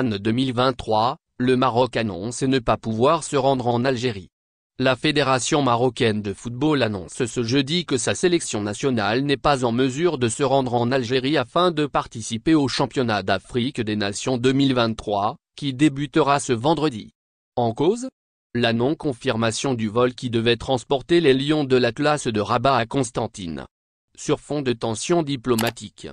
2023, le Maroc annonce ne pas pouvoir se rendre en Algérie. La Fédération marocaine de football annonce ce jeudi que sa sélection nationale n'est pas en mesure de se rendre en Algérie afin de participer au championnat d'Afrique des Nations 2023, qui débutera ce vendredi. En cause La non-confirmation du vol qui devait transporter les lions de l'Atlas de Rabat à Constantine. Sur fond de tensions diplomatiques.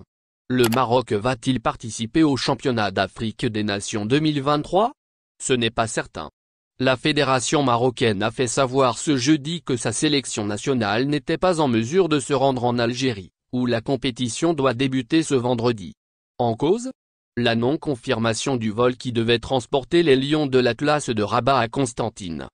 Le Maroc va-t-il participer au championnat d'Afrique des Nations 2023 Ce n'est pas certain. La fédération marocaine a fait savoir ce jeudi que sa sélection nationale n'était pas en mesure de se rendre en Algérie, où la compétition doit débuter ce vendredi. En cause La non-confirmation du vol qui devait transporter les lions de l'Atlas de Rabat à Constantine.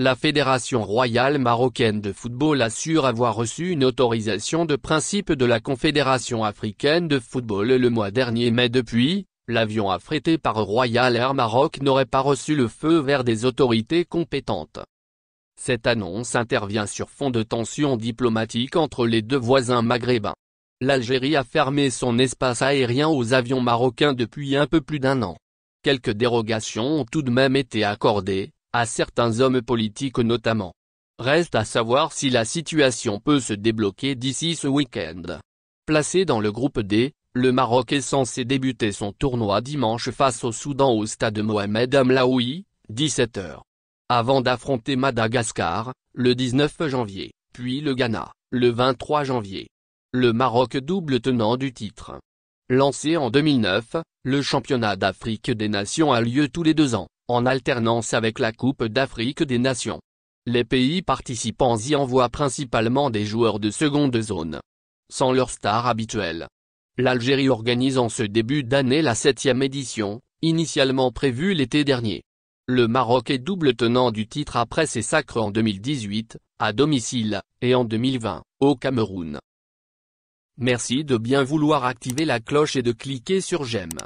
La Fédération royale marocaine de football assure avoir reçu une autorisation de principe de la Confédération africaine de football le mois dernier mais depuis, l'avion affrété par Royal Air Maroc n'aurait pas reçu le feu vers des autorités compétentes. Cette annonce intervient sur fond de tensions diplomatiques entre les deux voisins maghrébins. L'Algérie a fermé son espace aérien aux avions marocains depuis un peu plus d'un an. Quelques dérogations ont tout de même été accordées, à certains hommes politiques notamment. Reste à savoir si la situation peut se débloquer d'ici ce week-end. Placé dans le groupe D, le Maroc est censé débuter son tournoi dimanche face au Soudan au stade Mohamed Amlaoui, 17h. Avant d'affronter Madagascar, le 19 janvier, puis le Ghana, le 23 janvier. Le Maroc double tenant du titre. Lancé en 2009, le championnat d'Afrique des Nations a lieu tous les deux ans en alternance avec la Coupe d'Afrique des Nations. Les pays participants y envoient principalement des joueurs de seconde zone. Sans leur star habituelle. L'Algérie organise en ce début d'année la septième édition, initialement prévue l'été dernier. Le Maroc est double tenant du titre après ses sacres en 2018, à domicile, et en 2020, au Cameroun. Merci de bien vouloir activer la cloche et de cliquer sur j'aime.